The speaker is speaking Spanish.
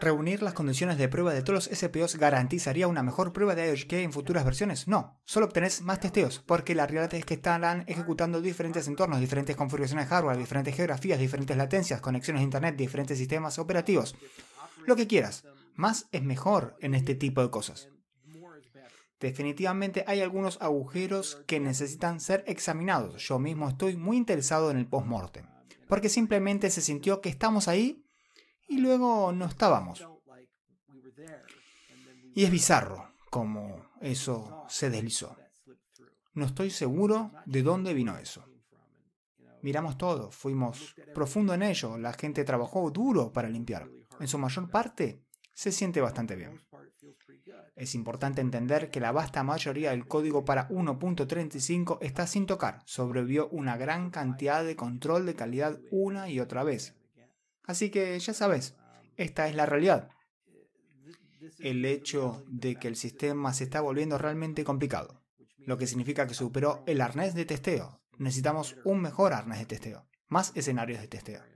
Reunir las condiciones de prueba de todos los SPOs garantizaría una mejor prueba de que en futuras versiones. No, solo obtenés más testeos, porque la realidad es que estarán ejecutando diferentes entornos, diferentes configuraciones de hardware, diferentes geografías, diferentes latencias, conexiones de internet, diferentes sistemas operativos. Lo que quieras. Más es mejor en este tipo de cosas. Definitivamente hay algunos agujeros que necesitan ser examinados. Yo mismo estoy muy interesado en el post-mortem, porque simplemente se sintió que estamos ahí y luego no estábamos. Y es bizarro cómo eso se deslizó. No estoy seguro de dónde vino eso. Miramos todo, fuimos profundo en ello, la gente trabajó duro para limpiar. En su mayor parte, se siente bastante bien. Es importante entender que la vasta mayoría del código para 1.35 está sin tocar. Sobrevivió una gran cantidad de control de calidad una y otra vez. Así que ya sabes, esta es la realidad. El hecho de que el sistema se está volviendo realmente complicado, lo que significa que superó el arnés de testeo. Necesitamos un mejor arnés de testeo, más escenarios de testeo.